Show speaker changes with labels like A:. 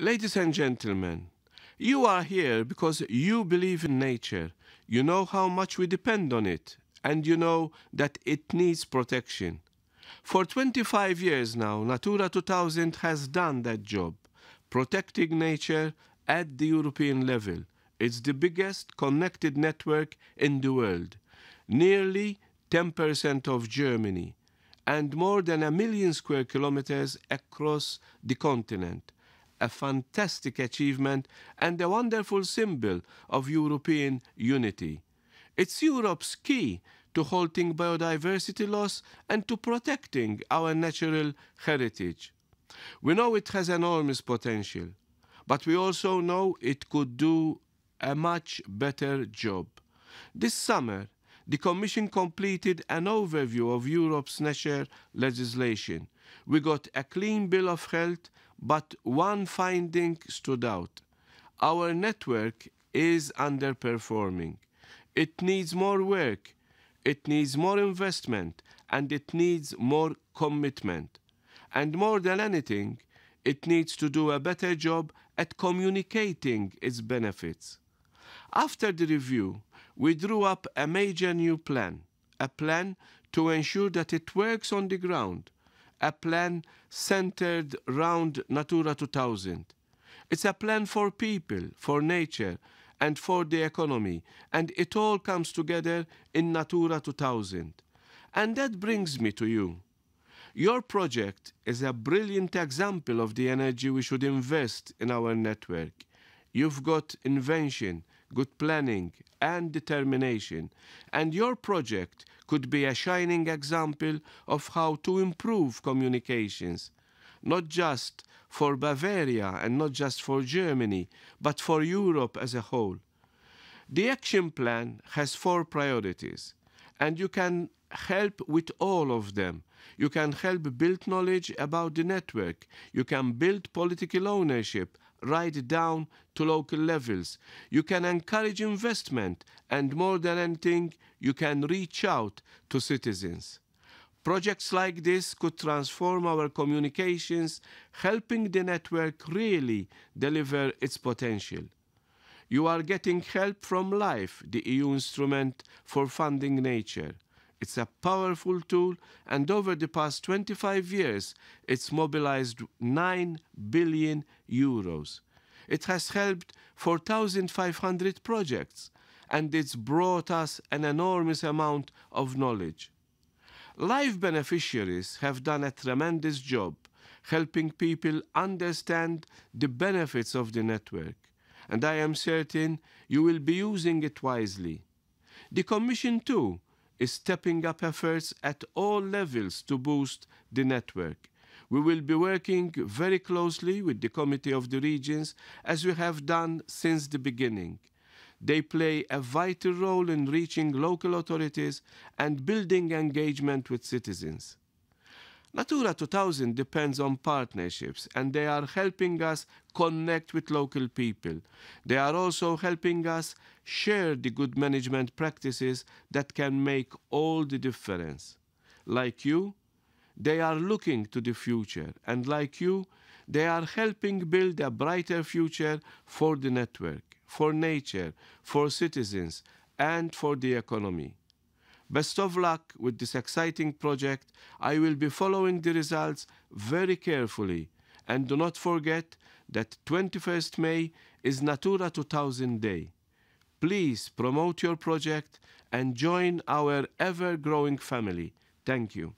A: Ladies and gentlemen, you are here because you believe in nature. You know how much we depend on it, and you know that it needs protection. For 25 years now, Natura 2000 has done that job, protecting nature at the European level. It's the biggest connected network in the world, nearly 10% of Germany, and more than a million square kilometers across the continent a fantastic achievement and a wonderful symbol of European unity. It's Europe's key to halting biodiversity loss and to protecting our natural heritage. We know it has enormous potential, but we also know it could do a much better job. This summer, the Commission completed an overview of Europe's nature legislation. We got a clean bill of health but one finding stood out. Our network is underperforming. It needs more work, it needs more investment, and it needs more commitment. And more than anything, it needs to do a better job at communicating its benefits. After the review, we drew up a major new plan, a plan to ensure that it works on the ground, a plan centered around Natura 2000. It's a plan for people, for nature, and for the economy, and it all comes together in Natura 2000. And that brings me to you. Your project is a brilliant example of the energy we should invest in our network. You've got invention, good planning, and determination, and your project could be a shining example of how to improve communications, not just for Bavaria and not just for Germany, but for Europe as a whole. The action plan has four priorities, and you can help with all of them. You can help build knowledge about the network. You can build political ownership right down to local levels. You can encourage investment, and more than anything, you can reach out to citizens. Projects like this could transform our communications, helping the network really deliver its potential. You are getting help from LIFE, the EU instrument for funding nature. It's a powerful tool, and over the past 25 years, it's mobilized 9 billion euros. It has helped 4,500 projects, and it's brought us an enormous amount of knowledge. Live beneficiaries have done a tremendous job helping people understand the benefits of the network, and I am certain you will be using it wisely. The Commission, too, is stepping up efforts at all levels to boost the network. We will be working very closely with the Committee of the Regions, as we have done since the beginning. They play a vital role in reaching local authorities and building engagement with citizens. Natura 2000 depends on partnerships and they are helping us connect with local people. They are also helping us share the good management practices that can make all the difference. Like you, they are looking to the future and like you, they are helping build a brighter future for the network, for nature, for citizens and for the economy. Best of luck with this exciting project. I will be following the results very carefully. And do not forget that 21st May is Natura 2000 Day. Please promote your project and join our ever growing family. Thank you.